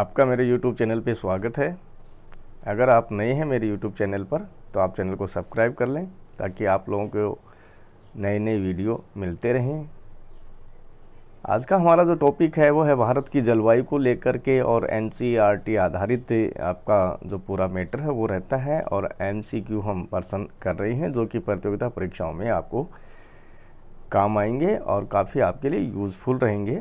आपका मेरे YouTube channel पे स्वागत है अगर आप नए हैं मेरे YouTube चैनल पर तो आप चैनल को सब्सक्राइब कर लें ताकि आप लोगों को नए नए वीडियो मिलते रहें आज का हमारा जो टॉपिक है वो है भारत की जलवायु को लेकर के और एन e आधारित आपका जो पूरा मैटर है वो रहता है और एम हम पर्सन कर रहे हैं जो कि प्रतियोगिता परीक्षाओं में आपको काम आएंगे और काफ़ी आपके लिए यूज़फुल रहेंगे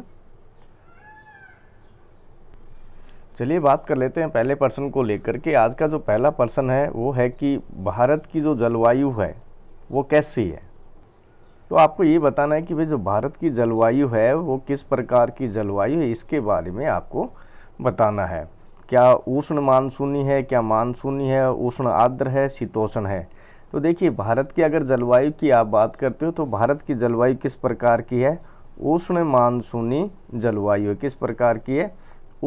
चलिए बात कर लेते हैं पहले पर्सन को लेकर के आज का जो पहला पर्सन है वो है कि भारत की जो जलवायु है वो कैसी है तो आपको ये बताना है कि भाई जो भारत की जलवायु है वो किस प्रकार की जलवायु है इसके बारे में आपको बताना है क्या उष्ण मानसूनी है क्या मानसूनी है उष्ण आर्द्र है शीतोष्ण है तो देखिए भारत की अगर जलवायु की आप बात करते हो तो भारत की जलवायु किस प्रकार की है उष्ण मानसूनी जलवायु किस प्रकार की है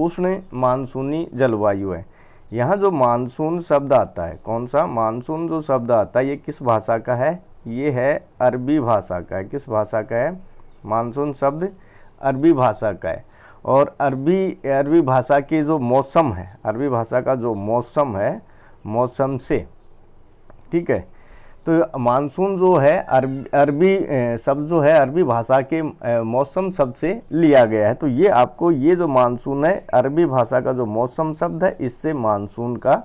उष्ण मानसूनी जलवायु है यहाँ जो मानसून शब्द आता है कौन सा मानसून जो शब्द आता है ये किस भाषा का है ये है अरबी भाषा का है किस भाषा का है मानसून शब्द अरबी भाषा का है और अरबी अरबी भाषा की जो मौसम है अरबी भाषा का जो मौसम है मौसम से ठीक है तो मानसून जो है अरब अरबी शब्द जो है अरबी भाषा के मौसम शब्द से लिया गया है तो ये आपको ये जो मानसून है अरबी भाषा का जो मौसम शब्द है इससे मानसून का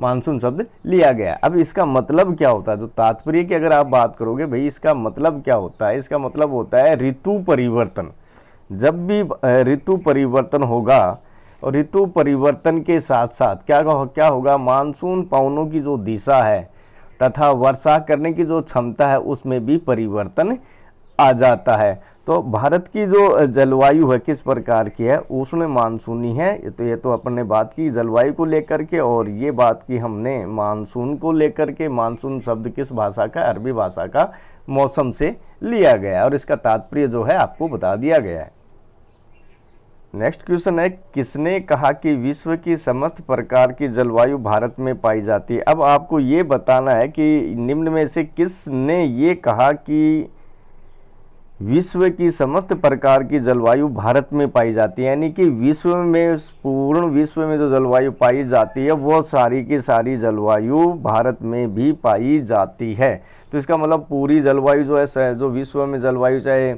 मानसून शब्द लिया गया अब इसका मतलब क्या होता है जो तो तात्पर्य की अगर आप बात करोगे भाई इसका मतलब क्या होता है इसका मतलब होता है ऋतु परिवर्तन जब भी ऋतु परिवर्तन होगा और ऋतु परिवर्तन के साथ साथ क्या क्या होगा मानसून पवनों की जो दिशा है तथा वर्षा करने की जो क्षमता है उसमें भी परिवर्तन आ जाता है तो भारत की जो जलवायु है किस प्रकार की है उसमें मानसूनी है तो ये तो अपन ने बात की जलवायु को लेकर के और ये बात की हमने मानसून को लेकर के मानसून शब्द किस भाषा का अरबी भाषा का मौसम से लिया गया और इसका तात्पर्य जो है आपको बता दिया गया है नेक्स्ट क्वेश्चन है किसने कहा कि विश्व की समस्त प्रकार की जलवायु भारत में पाई जाती है अब आपको ये बताना है कि निम्न में से किसने ये कहा कि विश्व की समस्त प्रकार की जलवायु भारत में पाई जाती है यानी कि विश्व में पूर्ण विश्व में जो जलवायु पाई जाती है वो सारी की सारी जलवायु भारत में भी पाई जाती है तो इसका मतलब पूरी जलवायु जो है जो विश्व में जलवायु चाहे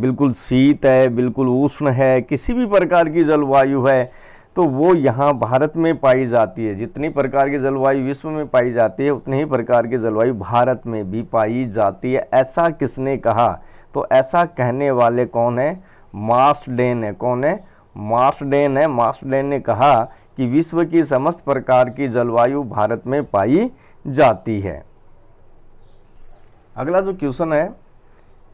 बिल्कुल शीत है बिल्कुल उष्ण है किसी भी प्रकार की जलवायु है तो वो यहाँ भारत में पाई जाती है जितनी प्रकार की जलवायु विश्व में पाई जाती है उतनी ही प्रकार की जलवायु भारत में भी पाई जाती है ऐसा किसने कहा तो ऐसा कहने वाले कौन है मार्सडेन है कौन है मार्सडेन है मार्सडेन ने कहा कि विश्व की समस्त प्रकार की जलवायु भारत में पाई जाती है अगला जो क्वेश्चन है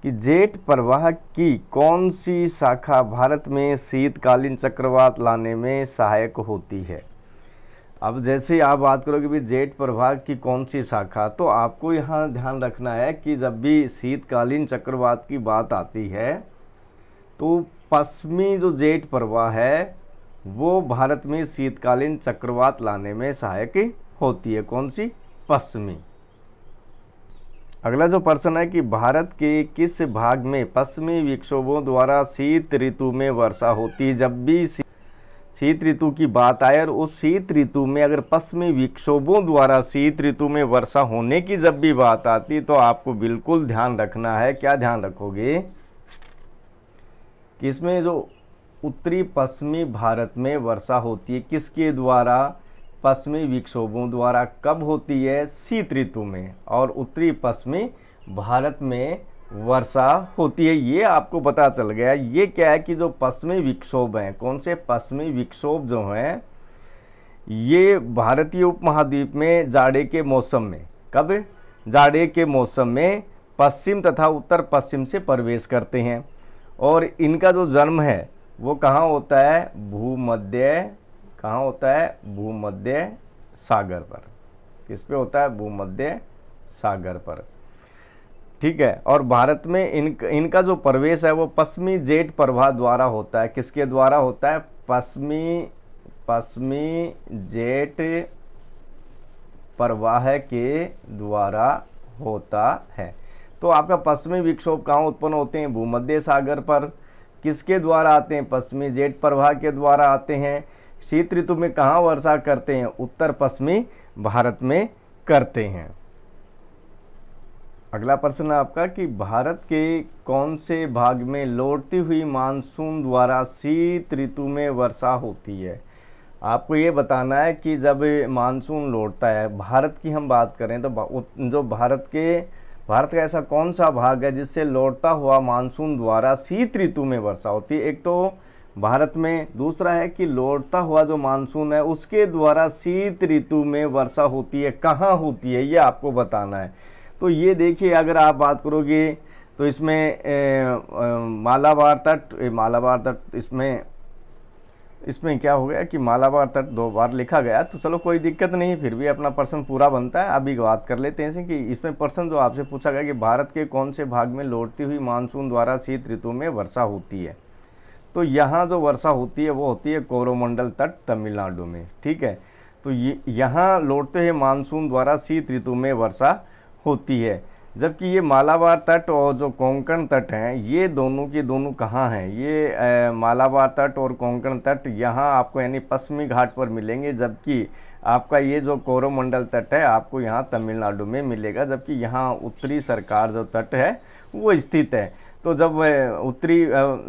कि जेट प्रवाह की कौन सी शाखा भारत में शीतकालीन चक्रवात लाने में सहायक होती है अब जैसे आप बात करोगे भी जेट प्रवाह की कौन सी शाखा तो आपको यहाँ ध्यान रखना है कि जब भी शीतकालीन चक्रवात की बात आती है तो पश्चिमी जो जेट प्रवाह है वो भारत में शीतकालीन चक्रवात लाने में सहायक होती है कौन सी पश्चिमी अगला जो प्रश्न है कि भारत के किस भाग में पश्चिमी विक्षोभों द्वारा शीत ऋतु में वर्षा होती है जब भी शीत ऋतु की बात आए और उस शीत ऋतु में अगर पश्चिमी विक्षोभों द्वारा शीत ऋतु में वर्षा होने की जब भी बात आती तो आपको बिल्कुल ध्यान रखना है क्या ध्यान रखोगे कि इसमें जो उत्तरी पश्चिमी भारत में वर्षा होती है किसके द्वारा पश्चिमी विक्षोभों द्वारा कब होती है शीत ऋतु में और उत्तरी पश्चिमी भारत में वर्षा होती है ये आपको पता चल गया ये क्या है कि जो पश्चिमी विक्षोभ हैं कौन से पश्चिमी विक्षोभ जो हैं ये भारतीय उपमहाद्वीप में जाड़े के मौसम में कब जाड़े के मौसम में पश्चिम तथा उत्तर पश्चिम से प्रवेश करते हैं और इनका जो जन्म है वो कहाँ होता है भूमध्य कहाँ होता है भूमध्य सागर पर किस पे होता है भूमध्य सागर पर ठीक है और भारत में इन इनका जो प्रवेश है वो पश्चिमी जेट प्रवाह द्वारा होता है किसके द्वारा होता है पश्चिमी पश्चिमी जेट प्रवाह के द्वारा होता है तो आपका पश्चिमी विक्षोभ कहाँ उत्पन्न होते हैं भूमध्य सागर पर किसके द्वारा आते हैं पश्चिमी जेट प्रवाह के द्वारा आते हैं शीत ऋतु में कहाँ वर्षा करते हैं उत्तर पश्चिमी भारत में करते हैं अगला प्रश्न आपका कि भारत के कौन से भाग में लौटती हुई मानसून द्वारा शीत ऋतु में वर्षा होती है आपको ये बताना है कि जब मानसून लौटता है भारत की हम बात करें तो जो भारत के भारत का ऐसा कौन सा भाग है जिससे लौटता हुआ मानसून द्वारा शीत ऋतु में वर्षा होती है एक तो भारत में दूसरा है कि लौटता हुआ जो मानसून है उसके द्वारा शीत ऋतु में वर्षा होती है कहाँ होती है ये आपको बताना है तो ये देखिए अगर आप बात करोगे तो इसमें मालाबार तट मालाबार तट इसमें इसमें क्या हो गया कि मालाबार तट दो बार लिखा गया तो चलो कोई दिक्कत नहीं फिर भी अपना प्रश्न पूरा बनता है अभी बात कर लेते हैं कि इसमें प्रश्न जो आपसे पूछा गया कि भारत के कौन से भाग में लौटती हुई मानसून द्वारा शीत ऋतु में वर्षा होती है तो यहाँ जो वर्षा होती है वो होती है कोरोमंडल तट तमिलनाडु में ठीक है तो ये यहाँ लौटते हुए मानसून द्वारा शीत ऋतु में वर्षा होती है जबकि ये मालाबार तट और जो कोंकण तट हैं ये दोनों के दोनों कहाँ हैं ये मालावार मालाबार तट और कोंकण तट यहाँ आपको यानी पश्चिमी घाट पर मिलेंगे जबकि आपका ये जो कोरोमंडल तट है आपको यहाँ तमिलनाडु में मिलेगा जबकि यहाँ उत्तरी सरकार जो तट है वो स्थित है तो जब उत्तरी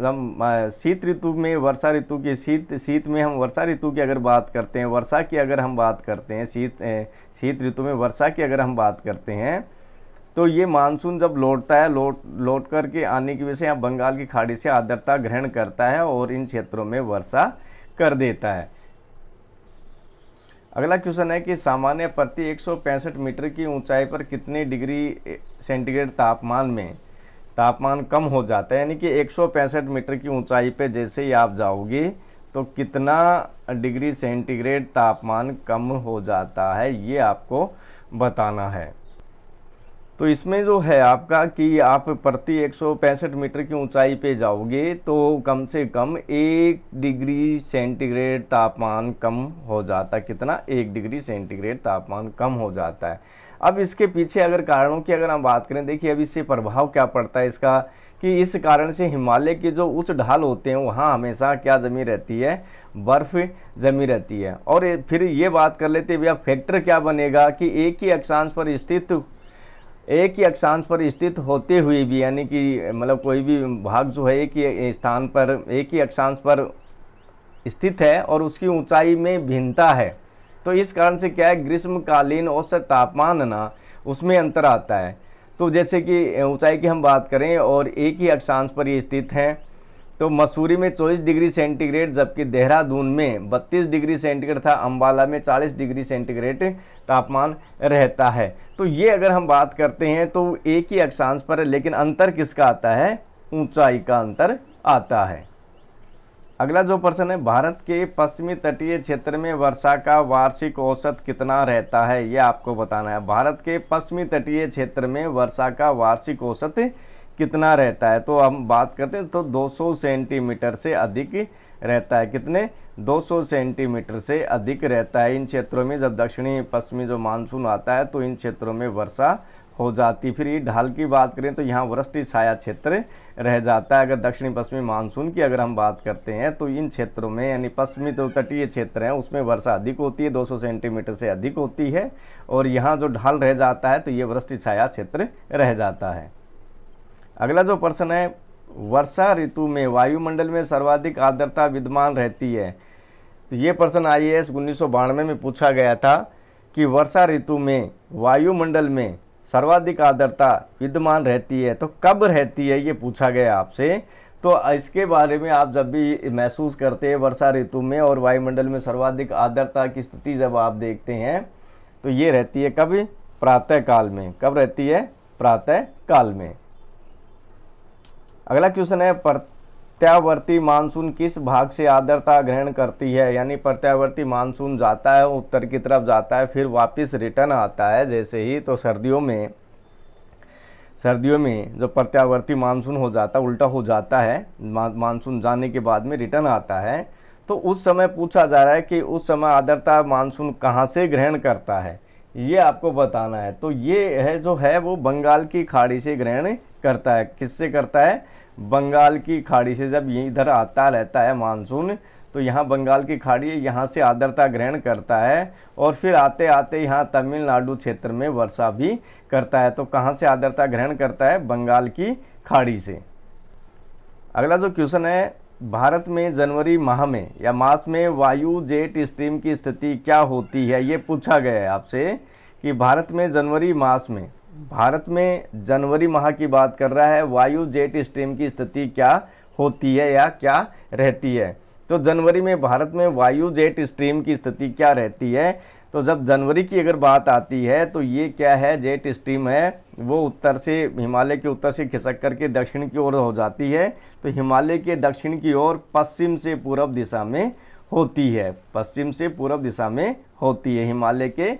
हम शीत ऋतु में वर्षा ऋतु की शीत शीत में हम वर्षा ऋतु की अगर बात करते हैं वर्षा की अगर हम बात करते हैं शीत शीत ऋतु में वर्षा की अगर हम बात करते हैं तो ये मानसून जब लौटता है लौट लौट कर के आने की वजह से यहाँ बंगाल की खाड़ी से आदरता ग्रहण करता है और इन क्षेत्रों में वर्षा कर देता है अगला क्वेश्चन है कि सामान्य प्रति एक मीटर की ऊंचाई पर कितने डिग्री सेंटीग्रेड तापमान में तापमान कम हो जाता है यानी कि एक मीटर की ऊंचाई पर जैसे ही आप जाओगे तो कितना डिग्री सेंटीग्रेड तापमान कम हो जाता है ये आपको बताना है तो इसमें जो है आपका कि आप प्रति एक मीटर की ऊंचाई पे जाओगे तो कम से कम एक डिग्री सेंटीग्रेड तापमान कम हो जाता है कितना एक डिग्री सेंटीग्रेड तापमान कम हो जाता है अब इसके पीछे अगर कारणों की अगर हम बात करें देखिए अब इससे प्रभाव क्या पड़ता है इसका कि इस कारण से हिमालय के जो उच्च ढाल होते हैं वहाँ हमेशा क्या जमी रहती है बर्फ़ जमी रहती है और फिर ये बात कर लेते भैया फैक्टर क्या बनेगा कि एक ही अक्षांश पर स्थित एक ही अक्षांश पर स्थित होते हुए भी यानी कि मतलब कोई भी भाग जो है एक ही स्थान पर एक ही अक्षांश पर स्थित है और उसकी ऊंचाई में भिन्नता है तो इस कारण से क्या है ग्रीष्मकालीन औसत तापमान ना उसमें अंतर आता है तो जैसे कि ऊंचाई की हम बात करें और एक ही अक्षांश पर ये स्थित हैं तो मसूरी में 24 डिग्री सेंटीग्रेड जबकि देहरादून में 32 डिग्री सेंटीग्रेड था अम्बाला में 40 डिग्री सेंटीग्रेड तापमान रहता है तो ये अगर हम बात करते हैं तो एक ही अक्षांश पर है लेकिन अंतर किसका आता है ऊंचाई का अंतर आता है अगला जो प्रश्न है भारत के पश्चिमी तटीय क्षेत्र में वर्षा का वार्षिक औसत कितना रहता है यह आपको बताना है भारत के पश्चिमी तटीय क्षेत्र में वर्षा का वार्षिक औसत कितना रहता है तो हम बात करते हैं तो 200 सेंटीमीटर से अधिक रहता है कितने 200 सेंटीमीटर से अधिक रहता है इन क्षेत्रों में जब दक्षिणी पश्चिमी जो मानसून आता है तो इन क्षेत्रों में वर्षा हो जाती फिर ये ढाल की बात करें तो यहाँ वृष्टि छाया क्षेत्र रह जाता है अगर दक्षिणी पश्चिमी मानसून की अगर हम बात करते हैं तो इन क्षेत्रों में यानी पश्चिमी तो तटीय क्षेत्र हैं उसमें वर्षा अधिक होती है 200 सेंटीमीटर से अधिक होती है और यहाँ जो ढाल रह जाता है तो ये वृष्टि छाया क्षेत्र रह जाता है अगला जो प्रश्न है वर्षा ऋतु में वायुमंडल में सर्वाधिक आर्द्रता विद्यमान रहती है तो ये प्रश्न आई एस उन्नीस में पूछा गया था कि वर्षा ऋतु में वायुमंडल में सर्वाधिक आर्द्रता विद्यमान रहती है तो कब रहती है ये पूछा गया आपसे तो इसके बारे में आप जब भी महसूस करते हैं वर्षा ऋतु में और वायुमंडल में सर्वाधिक आर्द्रता की स्थिति जब आप देखते हैं तो ये रहती है कब प्रातः काल में कब रहती है प्रातः काल में अगला क्वेश्चन है प्रत्यावर्ती मानसून किस भाग से आर्द्रता ग्रहण करती है यानी प्रत्यावर्ती मानसून जाता है उत्तर की तरफ जाता है फिर वापस रिटर्न आता है जैसे ही तो सर्दियों में सर्दियों में जो प्रत्यावर्ती मानसून हो जाता उल्टा हो जाता है मानसून जाने के बाद में रिटर्न आता है तो उस समय पूछा जा रहा है कि उस समय आर्द्रता मानसून कहाँ से ग्रहण करता है ये आपको बताना है तो ये है जो है वो बंगाल की खाड़ी से ग्रहण करता है किससे करता है बंगाल की खाड़ी से जब ये इधर आता रहता है मानसून तो यहाँ बंगाल की खाड़ी यहाँ से आर्द्रता ग्रहण करता है और फिर आते आते यहाँ तमिलनाडु क्षेत्र में वर्षा भी करता है तो कहाँ से आर्द्रता ग्रहण करता है बंगाल की खाड़ी से अगला जो क्वेश्चन है भारत में जनवरी माह में या मास में वायु जेट स्ट्रीम की स्थिति क्या होती है ये पूछा गया है आपसे कि भारत में जनवरी मास में भारत में जनवरी माह की बात कर रहा है वायु जेट स्ट्रीम की स्थिति क्या होती है या क्या रहती है तो जनवरी में भारत में वायु जेट स्ट्रीम की स्थिति क्या रहती है तो जब जनवरी की अगर बात आती है तो ये क्या है जेट स्ट्रीम है वो उत्तर से हिमालय के उत्तर से खिसक करके दक्षिण की ओर हो जाती है तो हिमालय के दक्षिण की ओर पश्चिम से पूर्व दिशा में होती है पश्चिम से पूर्व दिशा में होती है हिमालय के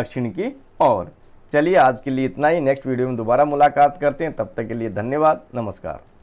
दक्षिण की ओर चलिए आज के लिए इतना ही नेक्स्ट वीडियो में दोबारा मुलाकात करते हैं तब तक के लिए धन्यवाद नमस्कार